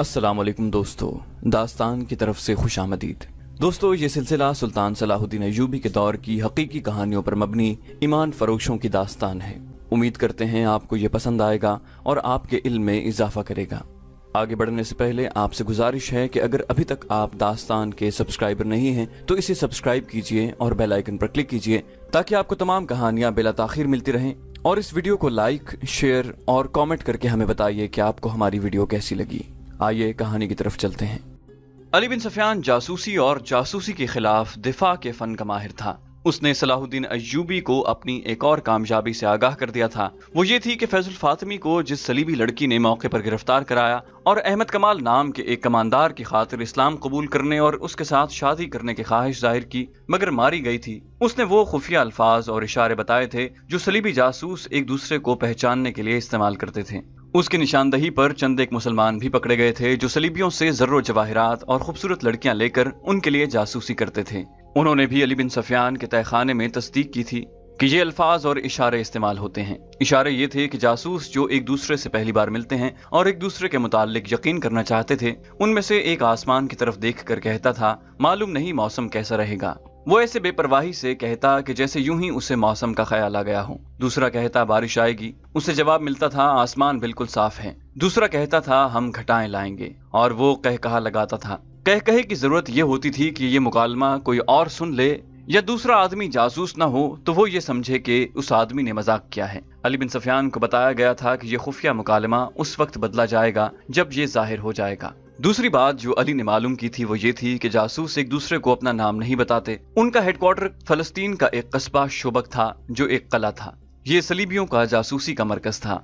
अस्सलाम वालेकुम दोस्तों दास्तान की तरफ से खुश आमदीद दोस्तों ये सिलसिला सुल्तान सलाहुद्दीन अयूबी के दौर की हकीकी कहानियों पर मबनी ईमान फरोशों की दास्तान है उम्मीद करते हैं आपको ये पसंद आएगा और आपके इल्म में इजाफा करेगा आगे बढ़ने से पहले आपसे गुजारिश है कि अगर अभी तक आप दास्तान के सब्सक्राइबर नहीं हैं तो इसे सब्सक्राइब कीजिए और बेल आइकन पर क्लिक कीजिए ताकि आपको तमाम कहानियां बेला ताखिर मिलती रहें और इस वीडियो को लाइक शेयर और कमेंट करके हमें बताइए कि आपको हमारी वीडियो कैसी लगी आइए कहानी की तरफ चलते हैं अली बिन सफियान जासूसी और जासूसी के खिलाफ दिफा के फन का माहिर था उसने सलाहुद्दीन अयूबी को अपनी एक और कामयाबी से आगाह कर दिया था वो ये थी कि फैजुल फातिमी को जिस सलीबी लड़की ने मौके पर गिरफ्तार कराया और अहमद कमाल नाम के एक कमांडर की खातिर इस्लाम कबूल करने और उसके साथ शादी करने की ख्वाहिश जाहिर की मगर मारी गई थी उसने वो खुफिया अल्फाज और इशारे बताए थे जो सलीबी जासूस एक दूसरे को पहचानने के लिए इस्तेमाल करते थे उसकी निशानदही पर चंद एक मुसलमान भी पकड़े गए थे जो सलीबियों से जर्रो जवाहरात और खूबसूरत लड़कियां लेकर उनके लिए जासूसी करते थे उन्होंने भी अली बिन सफियान के तहखाने में तस्दीक की थी कि ये अल्फाज और इशारे इस्तेमाल होते हैं इशारे ये थे कि जासूस जो एक दूसरे से पहली बार मिलते हैं और एक दूसरे के मुतालिक यकीन करना चाहते थे उनमें से एक आसमान की तरफ देख कर कहता था मालूम नहीं मौसम कैसा रहेगा वो ऐसे बेपरवाही से कहता कि जैसे यूं ही उसे मौसम का ख्याल आ गया हो दूसरा कहता बारिश आएगी उसे जवाब मिलता था आसमान बिल्कुल साफ है दूसरा कहता था हम घटाएं लाएंगे और वो कह कहा लगाता था कह कहे की जरूरत ये होती थी कि ये मुकालमा कोई और सुन ले या दूसरा आदमी जासूस ना हो तो वो ये समझे कि उस आदमी ने मजाक किया है अली बिन सफियान को बताया गया था कि ये खुफिया मुकालमा उस वक्त बदला जाएगा जब ये जाहिर हो जाएगा दूसरी बात जो अली ने मालूम की थी वो ये थी कि जासूस एक दूसरे को अपना नाम नहीं बताते उनका हेडक्वार्टर फलस्तीन का एक कस्बा शोबक था जो एक कला था ये सलीबियों का जासूसी का मरकज था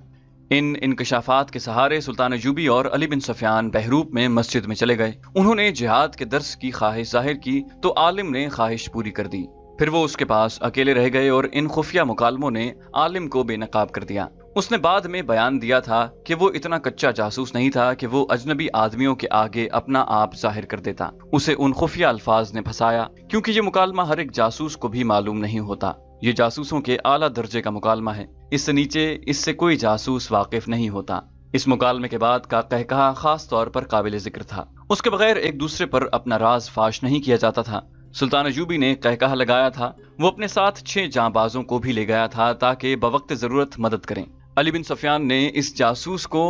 इन इनकशाफात के सहारे सुल्तान जूबी और अली बिन सफियान बहरूप में मस्जिद में चले गए उन्होंने जिहाद के दर्स की ख्वाहिश जाहिर की तो आलिम ने ख्वाहिश पूरी कर दी फिर वो उसके पास अकेले रह गए और इन खुफिया मुकालमों ने आलिम को बेनकाब कर दिया उसने बाद में बयान दिया था कि वो इतना कच्चा जासूस नहीं था कि वो अजनबी आदमियों के आगे अपना आप जाहिर कर देता उसे उन खुफिया अल्फाज ने फंसाया क्योंकि ये मुकालमा हर एक जासूस को भी मालूम नहीं होता ये जासूसों के आला दर्जे का मुकालमा है इससे नीचे इससे कोई जासूस वाकिफ नहीं होता इस मुकालमे के बाद का कहकहा खास तौर पर काबिल जिक्र था उसके बगैर एक दूसरे पर अपना राज फाश नहीं किया जाता था सुल्तान अजूबी ने कहकहा लगाया था वो अपने साथ छह जाबाजों को भी ले गया था ताकि बवक्त जरूरत मदद करें अली बिन सफियान ने इस जासूस को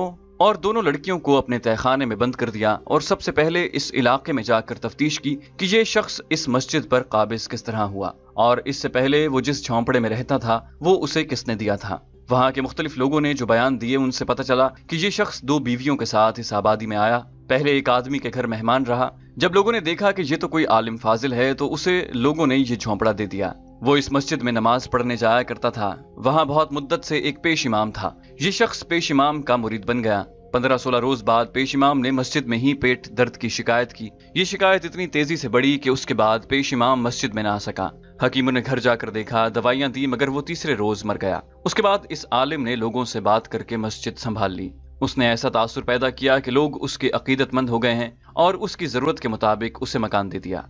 और दोनों लड़कियों को अपने तहखाने में बंद कर दिया और सबसे पहले इस इलाके में जाकर तफ्तीश की कि ये शख्स इस मस्जिद पर काबिज किस तरह हुआ और इससे पहले वो जिस झोंपड़े में रहता था वो उसे किसने दिया था वहाँ के मुख्तलिफ लोगों ने जो बयान दिए उनसे पता चला कि ये शख्स दो बीवियों के साथ इस आबादी में आया पहले एक आदमी के घर मेहमान रहा जब लोगों ने देखा कि ये तो कोई आलिम फाजिल है तो उसे लोगों ने ये झोंपड़ा दे दिया वो इस मस्जिद में नमाज पढ़ने जाया करता था वहाँ बहुत मुद्दत से एक पेश इमाम था ये शख्स पेश इमाम का मुरीद बन गया पंद्रह सोलह रोज बाद पेश इमाम ने मस्जिद में ही पेट दर्द की शिकायत की ये शिकायत इतनी तेजी से बढ़ी कि उसके बाद पेश इमाम मस्जिद में ना आ सका हकीमों ने घर जाकर देखा दवाइयाँ दी मगर वो तीसरे रोज मर गया उसके बाद इस आलिम ने लोगों से बात करके मस्जिद संभाल ली उसने ऐसा तासुर पैदा किया कि लोग उसके अकीदतमंद हो गए हैं और उसकी ज़रूरत के मुताबिक उसे मकान दे दिया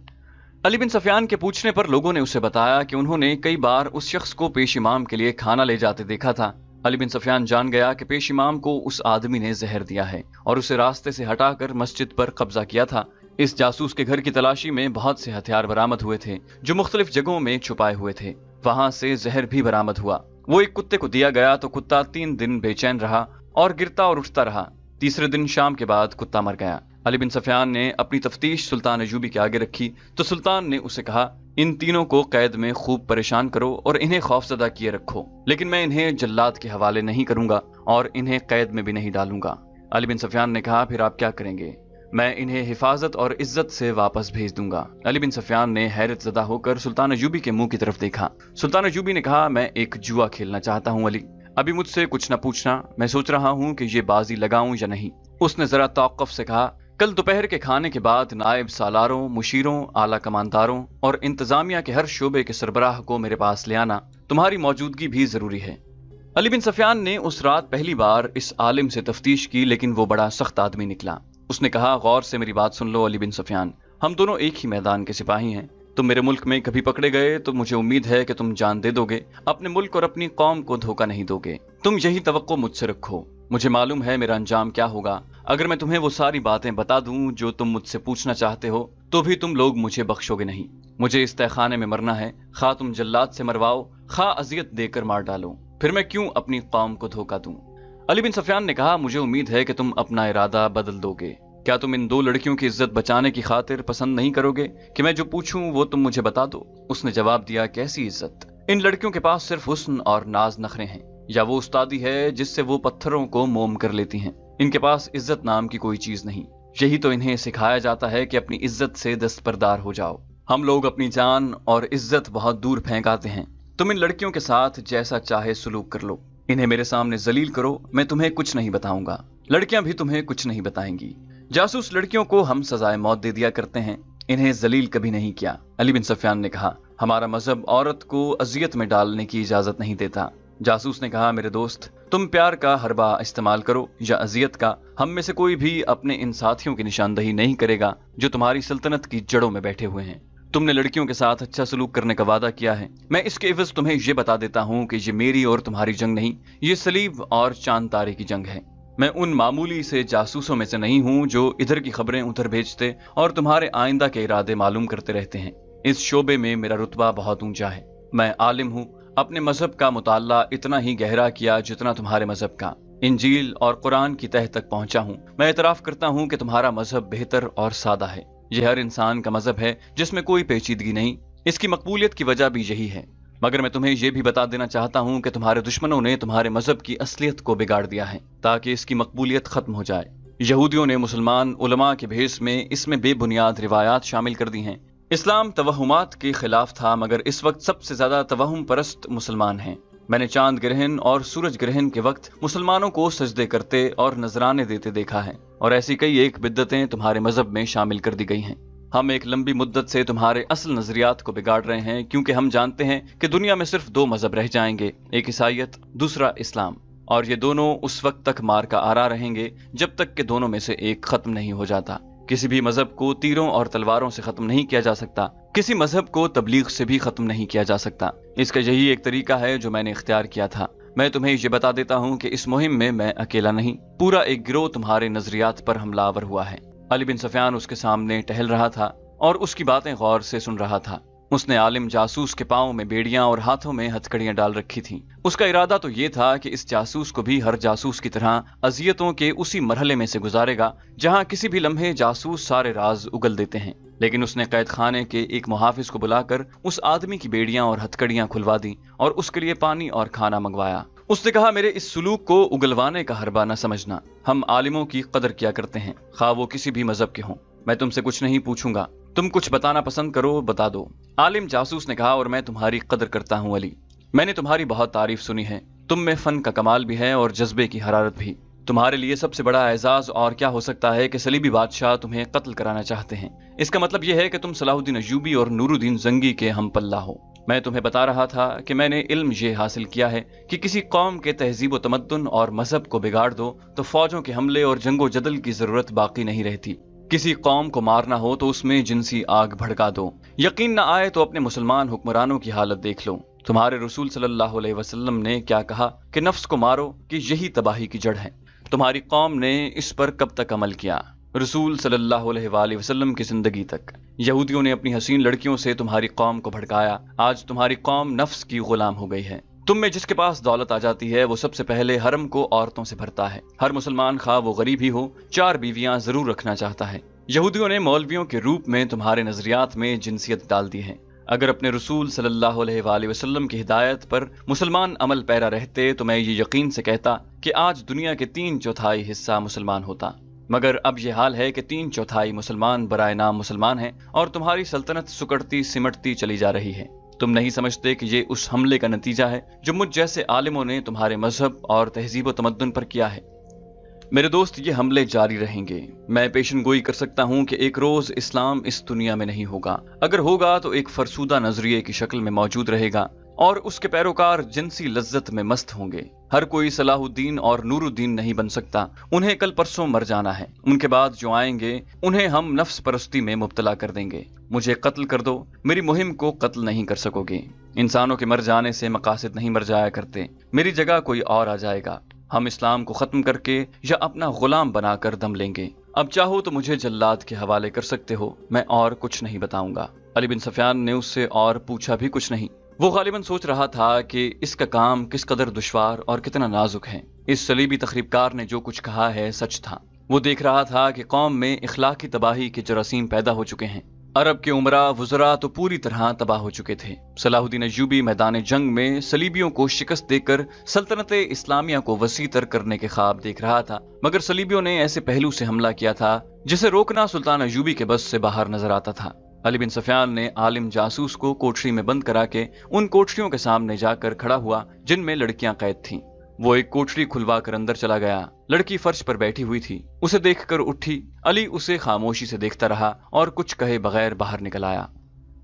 अली बिन सफियान के पूछने पर लोगों ने उसे बताया कि उन्होंने कई बार उस शख्स को पेश इमाम के लिए खाना ले जाते देखा था अली बिन सफियान जान गया कि पेश इमाम को उस आदमी ने जहर दिया है और उसे रास्ते से हटाकर मस्जिद पर कब्जा किया था इस जासूस के घर की तलाशी में बहुत से हथियार बरामद हुए थे जो मुख्तलिफ जगहों में छुपाए हुए थे वहां से जहर भी बरामद हुआ वो एक कुत्ते को दिया गया तो कुत्ता तीन दिन बेचैन रहा और गिरता और उठता रहा तीसरे दिन शाम के बाद कुत्ता मर गया अली बिन सफियान ने अपनी तफ्तीश सुल्तान अजूबी के आगे रखी तो सुल्तान ने उसे कहा इन तीनों को कैद में खूब परेशान करो और इन्हें खौफजदा किए रखो लेकिन मैं इन्हें जल्लाद के हवाले नहीं करूंगा और इन्हें कैद में भी नहीं डालूंगा अली बिन सफियान ने कहा फिर आप क्या करेंगे मैं इन्हें हिफाजत और इज्जत से वापस भेज दूंगा अली बिन सफियान ने हैरत जदा होकर सुल्तान अजूबी के मुंह की तरफ देखा सुल्तान अजूबी ने कहा मैं एक जुआ खेलना चाहता हूं अली अभी मुझसे कुछ न पूछना मैं सोच रहा हूँ कि ये बाजी लगाऊं या नहीं उसने जरा तौकफ से कहा कल दोपहर के खाने के बाद नायब सालारों मुशीरों आला कमानदारों और इंतजामिया के हर शोबे के सरबराह को मेरे पास ले आना तुम्हारी मौजूदगी भी जरूरी है अली बिन सफियान ने उस रात पहली बार इस आलिम से तफ्तीश की लेकिन वो बड़ा सख्त आदमी निकला उसने कहा गौर से मेरी बात सुन लो अली बिन सफियान हम दोनों एक ही मैदान के सिपाही हैं तुम मेरे मुल्क में कभी पकड़े गए तो मुझे उम्मीद है कि तुम जान दे दोगे अपने मुल्क और अपनी कौम को धोखा नहीं दोगे तुम यही तो मुझसे रखो मुझे मालूम है मेरा अंजाम क्या होगा अगर मैं तुम्हें वो सारी बातें बता दूं जो तुम मुझसे पूछना चाहते हो तो भी तुम लोग मुझे बख्शोगे नहीं मुझे इस तहखाने में मरना है खा तुम जल्लाद से मरवाओ खा अजियत देकर मार डालो फिर मैं क्यों अपनी कौम को धोखा दूं अली बिन सफियान ने कहा मुझे उम्मीद है कि तुम अपना इरादा बदल दोगे क्या तुम इन दो लड़कियों की इज्जत बचाने की खातिर पसंद नहीं करोगे कि मैं जो पूछूं वो तुम मुझे बता दो उसने जवाब दिया कैसी इज्जत इन लड़कियों के पास सिर्फ हुस्न और नाज नखरे हैं या वो उस्तादी है जिससे वो पत्थरों को मोम कर लेती हैं इनके पास इज्जत नाम की कोई चीज नहीं यही तो इन्हें सिखाया जाता है कि अपनी इज्जत से दस्तबरदार हो जाओ हम लोग अपनी जान और इज्जत बहुत दूर फेंक आते हैं तुम इन लड़कियों के साथ जैसा चाहे सुलूक कर लो इन्हें मेरे सामने जलील करो मैं तुम्हें कुछ नहीं बताऊंगा लड़कियां भी तुम्हें कुछ नहीं बताएंगी जासूस लड़कियों को हम सजाए मौत दे दिया करते हैं इन्हें जलील कभी नहीं किया अली बिन सफियान ने कहा हमारा मजहब औरत को अजियत में डालने की इजाजत नहीं देता जासूस ने कहा मेरे दोस्त तुम प्यार का हरबा इस्तेमाल करो या अजियत का हम में से कोई भी अपने इन साथियों की निशानदही नहीं करेगा जो तुम्हारी सल्तनत की जड़ों में बैठे हुए हैं तुमने लड़कियों के साथ अच्छा सलूक करने का वादा किया है मैं इसके इवज तुम्हें ये बता देता हूँ कि ये मेरी और तुम्हारी जंग नहीं ये सलीब और चांद तारे की जंग है मैं उन मामूली से जासूसों में से नहीं हूँ जो इधर की खबरें उधर भेजते और तुम्हारे आइंदा के इरादे मालूम करते रहते हैं इस शोबे में मेरा रुतबा बहुत ऊंचा है मैं आलिम हूँ अपने मजहब का मुताल इतना ही गहरा किया जितना तुम्हारे मजहब का इंजील और कुरान की तह तक पहुंचा हूं मैं इतराफ करता हूं कि तुम्हारा मजहब बेहतर और सादा है यह हर इंसान का मजहब है जिसमें कोई पेचीदगी नहीं इसकी मकबूलियत की वजह भी यही है मगर मैं तुम्हें यह भी बता देना चाहता हूं कि तुम्हारे दुश्मनों ने तुम्हारे मजहब की असलियत को बिगाड़ दिया है ताकि इसकी मकबूलियत खत्म हो जाए यहूदियों ने मुसलमान उलमा के भेस में इसमें बेबुनियाद रिवायात शामिल कर दी हैं इस्लाम तोहमात के खिलाफ था मगर इस वक्त सबसे ज्यादा तोहम परस्त मुसलमान हैं मैंने चांद ग्रहण और सूरज ग्रहण के वक्त मुसलमानों को सजदे करते और नजराने देते देखा है और ऐसी कई एक बिद्दतें तुम्हारे मजहब में शामिल कर दी गई हैं हम एक लंबी मुद्दत से तुम्हारे असल नजरियात को बिगाड़ रहे हैं क्योंकि हम जानते हैं कि दुनिया में सिर्फ दो मजहब रह जाएंगे एक ईसाइत दूसरा इस्लाम और ये दोनों उस वक्त तक मार का आरा रहेंगे जब तक के दोनों में से एक खत्म नहीं हो जाता किसी भी मजहब को तीरों और तलवारों से खत्म नहीं किया जा सकता किसी मजहब को तबलीग से भी खत्म नहीं किया जा सकता इसका यही एक तरीका है जो मैंने इख्तियार किया था मैं तुम्हें ये बता देता हूँ कि इस मुहिम में मैं अकेला नहीं पूरा एक गिरोह तुम्हारे नजरियात पर हमलावर हुआ है अली बिन सफियान उसके सामने टहल रहा था और उसकी बातें गौर से सुन रहा था उसने आलिम जासूस के पाँव में बेड़ियां और हाथों में हथकड़ियां डाल रखी थीं। उसका इरादा तो ये था कि इस जासूस को भी हर जासूस की तरह अजियतों के उसी मरहले में से गुजारेगा जहां किसी भी लम्हे जासूस सारे राज उगल देते हैं लेकिन उसने कैद खाने के एक मुहाफिज को बुलाकर उस आदमी की बेड़ियां और हथकड़ियां खुलवा दी और उसके लिए पानी और खाना मंगवाया उसने कहा मेरे इस सलूक को उगलवाने का हरबा न समझना हम आलिमों की कदर किया करते हैं खा वो किसी भी मजहब के हों मैं तुमसे कुछ नहीं पूछूंगा तुम कुछ बताना पसंद करो बता दो आलिम जासूस ने कहा और मैं तुम्हारी कदर करता हूँ अली मैंने तुम्हारी बहुत तारीफ सुनी है तुम में फन का कमाल भी है और जज्बे की हरारत भी तुम्हारे लिए सबसे बड़ा एजाज और क्या हो सकता है कि सलीबी बादशाह तुम्हें कत्ल कराना चाहते हैं इसका मतलब यह है कि तुम सलाहुद्दीन अयूबी और नूरुद्दीन जंगी के हम पल्ला हो मैं तुम्हें बता रहा था कि मैंने इल्म ये हासिल किया है कि किसी कौम के तहजीब तमदन और मजहब को बिगाड़ दो तो फौजों के हमले और जंगो जदल की जरूरत बाकी नहीं रहती किसी कौम को मारना हो तो उसमें जिनसी आग भड़का दो यकीन न आए तो अपने मुसलमान हुक्मरानों की हालत देख लो तुम्हारे रसूल सल्लल्लाहु अलैहि वसल्लम ने क्या कहा कि नफ्स को मारो कि यही तबाही की जड़ है तुम्हारी कौम ने इस पर कब तक अमल किया रसूल सल्लल्लाहु अलैहि वसल्लम की जिंदगी तक यहूदियों ने अपनी हसीन लड़कियों से तुम्हारी कौम को भड़काया आज तुम्हारी कौम नफ्स की गुलाम हो गई है तुम में जिसके पास दौलत आ जाती है वो सबसे पहले हरम को औरतों से भरता है हर मुसलमान खा वो गरीब ही हो चार बीवियां जरूर रखना चाहता है यहूदियों ने मौलवियों के रूप में तुम्हारे नजरियात में जिनसियत डाल दी है अगर अपने रसूल सल्लल्लाहु अलैहि वसल्लम की हिदायत पर मुसलमान अमल पैरा रहते तो मैं ये यकीन से कहता कि आज दुनिया के तीन चौथाई हिस्सा मुसलमान होता मगर अब यह हाल है कि तीन चौथाई मुसलमान बरए नाम मुसलमान हैं और तुम्हारी सल्तनत सुकड़ती सिमटती चली जा रही है तुम नहीं समझते कि ये उस हमले का नतीजा है जो मुझ जैसे आलिमों ने तुम्हारे मजहब और तहजीब तमदन पर किया है मेरे दोस्त ये हमले जारी रहेंगे मैं पेशन गोई कर सकता हूँ कि एक रोज इस्लाम इस दुनिया में नहीं होगा अगर होगा तो एक फरसूदा नजरिए की शक्ल में मौजूद रहेगा और उसके पैरोकार जिनसी लज्जत में मस्त होंगे हर कोई सलाहुद्दीन और नूरुद्दीन नहीं बन सकता उन्हें कल परसों मर जाना है उनके बाद जो आएंगे उन्हें हम नफ्स परस्ती में मुबतला कर देंगे मुझे कत्ल कर दो मेरी मुहिम को कत्ल नहीं कर सकोगे इंसानों के मर जाने से मकासद नहीं मर जाया करते मेरी जगह कोई और आ जाएगा हम इस्लाम को खत्म करके या अपना गुलाम बनाकर दम लेंगे अब चाहो तो मुझे जल्लाद के हवाले कर सकते हो मैं और कुछ नहीं बताऊंगा अली बिन सफियान ने उससे और पूछा भी कुछ नहीं वो गालिबा सोच रहा था कि इसका काम किस कदर दुशवार और कितना नाजुक है इस सलीबी तकरीबकार ने जो कुछ कहा है सच था वो देख रहा था कि कौम में इखलाक की तबाही के जरासीम पैदा हो चुके हैं अरब के उमरा वजरा तो पूरी तरह तबाह हो चुके थे सलाहुद्दीन अजूबी मैदान जंग में सलीबियों को शिकस्त देकर सल्तनत इस्लामिया को वसी तर करने के ख्वाब देख रहा था मगर सलीबियों ने ऐसे पहलू से हमला किया था जिसे रोकना सुल्तान अजूबी के बस से बाहर नजर आता था अली बिन सफियान ने आलिम जासूस को कोठरी में बंद करा के उन कोठरियों के सामने जाकर खड़ा हुआ जिनमें लड़कियां कैद थीं वो एक कोठरी खुलवा कर अंदर चला गया लड़की फर्श पर बैठी हुई थी उसे देखकर उठी अली उसे खामोशी से देखता रहा और कुछ कहे बगैर बाहर निकल आया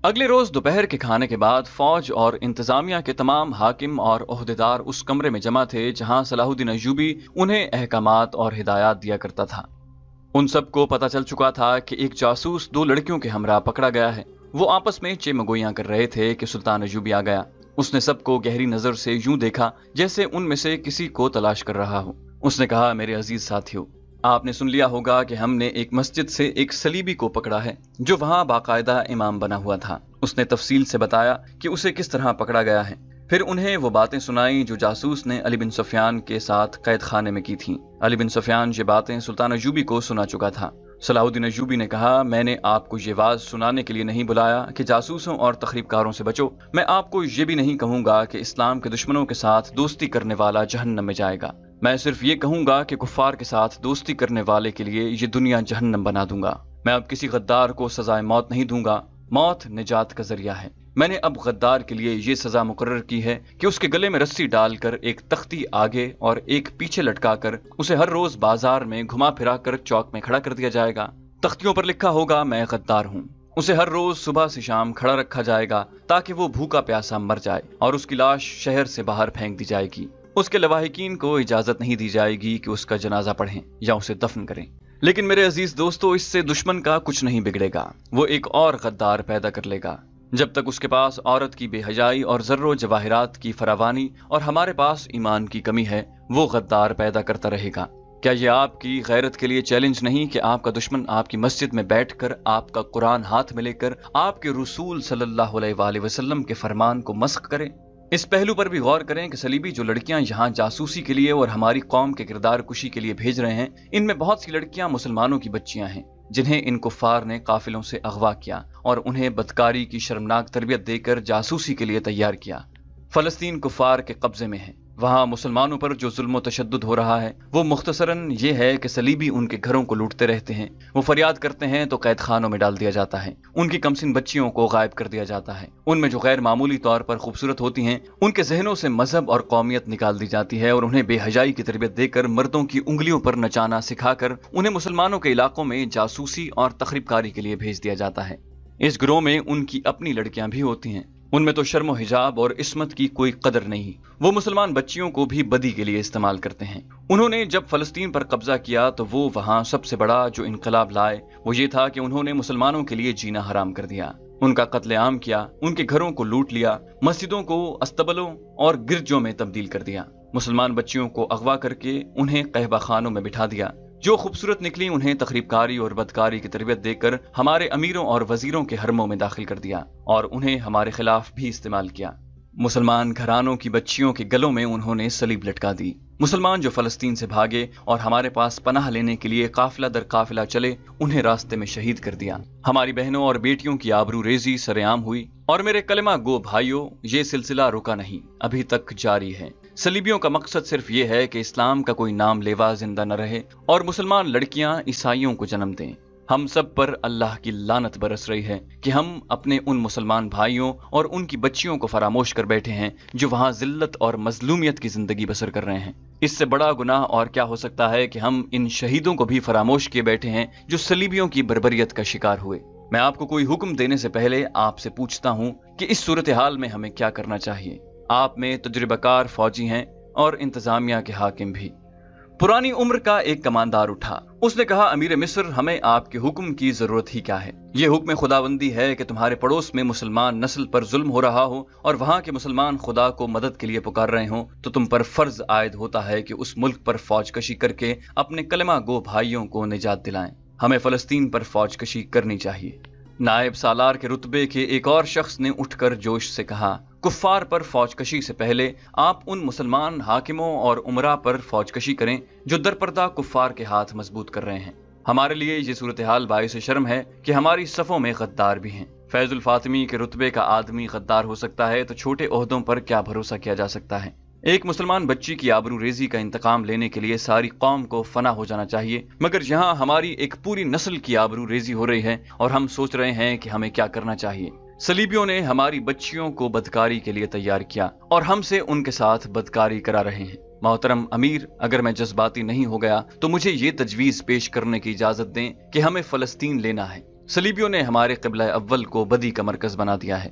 अगले रोज दोपहर के खाने के बाद फौज और इंतजामिया के तमाम हाकिम और अहदेदार उस कमरे में जमा थे जहां सलाहुद्दीन अयूबी उन्हें अहकाम और हिदायत दिया करता था उन सबको पता चल चुका था कि एक जासूस दो लड़कियों के हमरा पकड़ा गया है वो आपस में चेमगोया कर रहे थे कि सुल्तान अजूबी आ गया उसने सबको गहरी नजर से यूं देखा जैसे उनमें से किसी को तलाश कर रहा हो उसने कहा मेरे अजीज साथियों आपने सुन लिया होगा कि हमने एक मस्जिद से एक सलीबी को पकड़ा है जो वहाँ बाकायदा इमाम बना हुआ था उसने तफसील से बताया कि उसे किस तरह पकड़ा गया है फिर उन्हें वो बातें सुनाई जो जासूस ने अली बिन सुफियान के साथ कैद खाने में की थी अली बिन सुफियान ये बातें सुल्तान अजूबी को सुना चुका था सलाउद्दीन अजूबी ने कहा मैंने आपको ये वाज सुनाने के लिए नहीं बुलाया कि जासूसों और तकरीबकारों से बचो मैं आपको ये भी नहीं कहूंगा कि इस्लाम के दुश्मनों के साथ दोस्ती करने वाला जहन्नम में जाएगा मैं सिर्फ ये कहूंगा कि कुफार के साथ दोस्ती करने वाले के लिए ये दुनिया जहन्नम बना दूंगा मैं अब किसी गद्दार को सजाए मौत नहीं दूंगा मौत निजात का जरिया है मैंने अब गद्दार के लिए ये सजा मुकर की है कि उसके गले में रस्सी डालकर एक तख्ती आगे और एक पीछे लटका कर उसे हर रोज बाजार में घुमा फिरा कर चौक में खड़ा कर दिया जाएगा तख्तियों पर लिखा होगा मैं गद्दार हूँ उसे हर रोज सुबह से शाम खड़ा रखा जाएगा ताकि वो भूखा प्यासा मर जाए और उसकी लाश शहर से बाहर फेंक दी जाएगी उसके लवाहकिन को इजाजत नहीं दी जाएगी कि उसका जनाजा पढ़ें या उसे दफन करें लेकिन मेरे अजीज दोस्तों इससे दुश्मन का कुछ नहीं बिगड़ेगा वो एक और गद्दार पैदा कर लेगा जब तक उसके पास औरत की बेहजाई और जर्रो जवाहरात की फरावानी और हमारे पास ईमान की कमी है वो गद्दार पैदा करता रहेगा क्या ये आपकी गैरत के लिए चैलेंज नहीं कि आपका दुश्मन आपकी मस्जिद में बैठकर आपका कुरान हाथ में लेकर आपके रसूल सल्लल्लाहु अलैहि वसल्लम के फरमान को मस्क करे इस पहलू पर भी गौर करें कि सलीबी जो लड़कियां यहाँ जासूसी के लिए और हमारी कौम के किरदार कुशी के लिए भेज रहे हैं इनमें बहुत सी लड़कियां मुसलमानों की बच्चियां हैं जिन्हें इन कुफार ने काफिलों से अगवा किया और उन्हें बदकारी की शर्मनाक तरबियत देकर जासूसी के लिए तैयार किया फलस्तीन कुफार के कब्जे में है वहाँ मुसलमानों पर जो जुल्म तशद हो रहा है वो मुख्तसरन ये है कि सलीबी उनके घरों को लूटते रहते हैं वो फरियाद करते हैं तो कैद खानों में डाल दिया जाता है उनकी कमसिन बच्चियों को गायब कर दिया जाता है उनमें जो गैर मामूली तौर पर खूबसूरत होती हैं उनके जहनों से मजहब और कौमियत निकाल दी जाती है और उन्हें बेहजाई की तरबियत देकर मर्दों की उंगलियों पर नचाना सिखाकर उन्हें मुसलमानों के इलाकों में जासूसी और तकरीबकारी के लिए भेज दिया जाता है इस ग्रोह में उनकी अपनी लड़कियां भी होती हैं उनमें तो शर्म हिजाब और इसमत की कोई कदर नहीं वो मुसलमान बच्चियों को भी बदी के लिए इस्तेमाल करते हैं उन्होंने जब फलस्तीन पर कब्जा किया तो वो वहाँ सबसे बड़ा जो इनकलाब लाए वो ये था कि उन्होंने मुसलमानों के लिए जीना हराम कर दिया उनका कत्लेआम किया उनके घरों को लूट लिया मस्जिदों को अस्तबलों और गिरजों में तब्दील कर दिया मुसलमान बच्चियों को अगवा करके उन्हें कहबा खानों में बिठा दिया जो खूबसूरत निकली उन्हें तकरीबकारी और बदकारी की तरबियत देकर हमारे अमीरों और वजीरों के हरमों में दाखिल कर दिया और उन्हें हमारे खिलाफ भी इस्तेमाल किया मुसलमान घरानों की बच्चियों के गलों में उन्होंने सलीब लटका दी मुसलमान जो फलस्तीन से भागे और हमारे पास पनाह लेने के लिए काफिला दर काफिला चले उन्हें रास्ते में शहीद कर दिया हमारी बहनों और बेटियों की आबरू रेजी सरेआम हुई और मेरे कलमा गो भाइयों ये सिलसिला रुका नहीं अभी तक जारी है सलीबियों का मकसद सिर्फ ये है कि इस्लाम का कोई नाम लेवा जिंदा न रहे और मुसलमान लड़कियां ईसाइयों को जन्म दें हम सब पर अल्लाह की लानत बरस रही है कि हम अपने उन मुसलमान भाइयों और उनकी बच्चियों को फरामोश कर बैठे हैं जो वहाँ जिल्लत और मजलूमियत की जिंदगी बसर कर रहे हैं इससे बड़ा गुनाह और क्या हो सकता है कि हम इन शहीदों को भी फरामोश किए बैठे हैं जो सलीबियों की बरबरीत का शिकार हुए मैं आपको कोई हुक्म देने से पहले आपसे पूछता हूँ कि इस सूरत हाल में हमें क्या करना चाहिए आप में तजुर्बाकार फौजी हैं और इंतजामिया के हाकिम भी पुरानी उम्र का एक कमानदार उठा उसने कहा अमीर मिस्र हमें आपके हुक्म की जरूरत ही क्या है ये हुक्म खुदाबंदी है कि तुम्हारे पड़ोस में मुसलमान नस्ल पर जुल्म हो रहा हो और वहाँ के मुसलमान खुदा को मदद के लिए पुकार रहे हो तो तुम पर फर्ज आयद होता है कि उस मुल्क पर फौज कशी करके अपने कलमा गो भाइयों को निजात दिलाएं हमें फलस्तीन पर फौज कशी करनी चाहिए नायब सालार के रुतबे के एक और शख्स ने उठकर जोश से कहा कुफ़ार पर फौजकशी से पहले आप उन मुसलमान हाकिमों और उमरा पर फौजकशी करें जो दरपर्दा कुफार के हाथ मजबूत कर रहे हैं हमारे लिए ये सूरत हाल बायस शर्म है कि हमारी सफ़ों में गद्दार भी हैं फैजुल फातिमी के रुतबे का आदमी गद्दार हो सकता है तो छोटे अहदों पर क्या भरोसा किया जा सकता है एक मुसलमान बच्ची की आबरू रेजी का इंतकाम लेने के लिए सारी कौम को फना हो जाना चाहिए मगर यहाँ हमारी एक पूरी नस्ल की आबरू रेजी हो रही है और हम सोच रहे हैं कि हमें क्या करना चाहिए सलीबियों ने हमारी बच्चियों को बदकारी के लिए तैयार किया और हमसे उनके साथ बदकारी करा रहे हैं मोहतरम अमीर अगर मैं जज्बाती नहीं हो गया तो मुझे ये तजवीज पेश करने की इजाजत दें कि हमें फलस्तीन लेना है सलीबियों ने हमारे कबला अव्वल को बदी का मरकज बना दिया है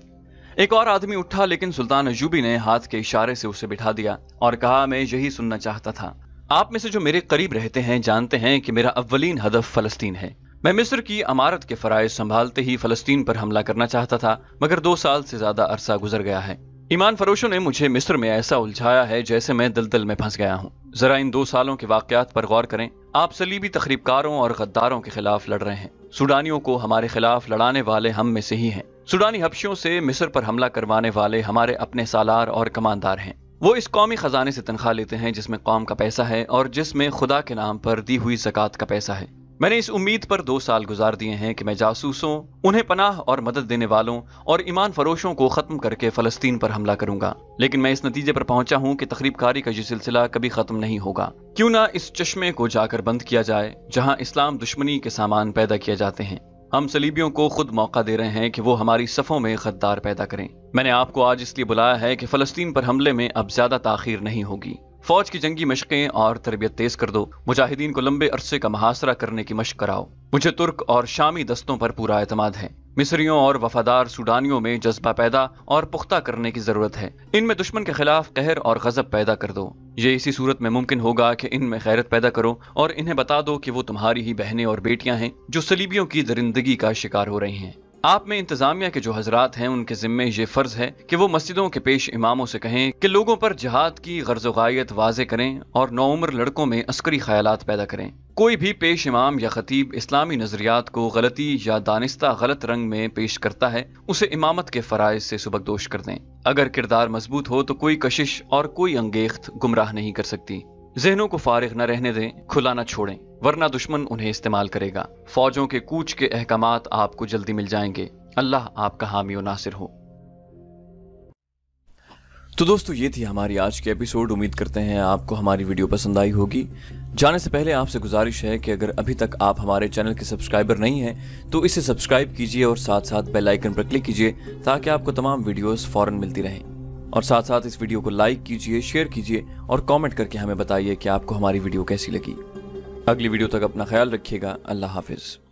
एक और आदमी उठा लेकिन सुल्तान अजूबी ने हाथ के इशारे से उसे बिठा दिया और कहा मैं यही सुनना चाहता था आप में से जो मेरे करीब रहते हैं जानते हैं कि मेरा अव्वलीन हदफ फलस्तीन है मैं मिस्र की अमारत के फ़राइज संभालते ही फलस्तीन पर हमला करना चाहता था मगर दो साल से ज़्यादा अरसा गुजर गया है ईमान फरोशों ने मुझे मिस्र में ऐसा उलझाया है जैसे मैं दलदल में फंस गया हूँ जरा इन दो सालों के वाकयात पर गौर करें आप सलीबी तकरीबकारों और गद्दारों के खिलाफ लड़ रहे हैं सूडानियों को हमारे खिलाफ लड़ाने वाले हम में से ही हैं सूडानी हबशियों से मिस्र पर हमला करवाने वाले हमारे अपने सालार और कमानदार हैं वो इस कौमी खजाने से तनख्वाह लेते हैं जिसमें कौम का पैसा है और जिसमें खुदा के नाम पर दी हुई जक़ात का पैसा है मैंने इस उम्मीद पर दो साल गुजार दिए हैं कि मैं जासूसों उन्हें पनाह और मदद देने वालों और ईमान फरोशों को खत्म करके फलस्तीन पर हमला करूंगा लेकिन मैं इस नतीजे पर पहुंचा हूं कि तकरीबकारी का ये सिलसिला कभी खत्म नहीं होगा क्यों ना इस चश्मे को जाकर बंद किया जाए जहां इस्लाम दुश्मनी के सामान पैदा किए जाते हैं हम सलीबियों को खुद मौका दे रहे हैं कि वो हमारी सफ़ों में गद्दार पैदा करें मैंने आपको आज इसलिए बुलाया है कि फ़लस्तीन पर हमले में अब ज़्यादा ताखिर नहीं होगी फौज की जंगी मशकें और तरबियत तेज कर दो मुजाहिदीन को लंबे अरसे का मुहासरा करने की मशक कराओ मुझे तुर्क और शामी दस्तों पर पूरा अतमाद है मिस्रियों और वफादार सूडानियों में जज्बा पैदा और पुख्ता करने की जरूरत है इनमें दुश्मन के खिलाफ कहर और गजब पैदा कर दो ये इसी सूरत में मुमकिन होगा कि इनमें खैरत पैदा करो और इन्हें बता दो कि वो तुम्हारी ही बहनें और बेटियां हैं जो सलीबियों की दरिंदगी का शिकार हो रही हैं आप में इंतजामिया के जो हजरात हैं उनके जिम्मे ये फर्ज है कि वो मस्जिदों के पेश इमामों से कहें कि लोगों पर जहाद की गर्जोगायत वाज करें और नौमर लड़कों में अस्करी ख्याल पैदा करें कोई भी पेश इमाम या खतीब इस्लामी नजरियात को गलती या दानिस्ता गलत रंग में पेश करता है उसे इमामत के फ़राइज से सुबकदोश कर दें अगर किरदार मजबूत हो तो कोई कशिश और कोई अंगेख्त गुमराह नहीं कर सकती जहनों को फारिग न रहने दें खुला न छोड़ें वरना दुश्मन उन्हें इस्तेमाल करेगा फौजों के कूच के अहकाम आपको जल्दी मिल जाएंगे अल्लाह आपका हामी नासिर हो तो दोस्तों ये थी हमारी आज की एपिसोड उम्मीद करते हैं आपको हमारी वीडियो पसंद आई होगी जाने से पहले आपसे गुजारिश है कि अगर अभी तक आप हमारे चैनल के सब्सक्राइबर नहीं हैं तो इसे सब्सक्राइब कीजिए और साथ साथ बेल आइकन पर क्लिक कीजिए ताकि आपको तमाम वीडियोस फौरन मिलती रहें और साथ साथ इस वीडियो को लाइक कीजिए शेयर कीजिए और कॉमेंट करके हमें बताइए कि आपको हमारी वीडियो कैसी लगी अगली वीडियो तक अपना ख्याल रखिएगा अल्लाह हाफिज़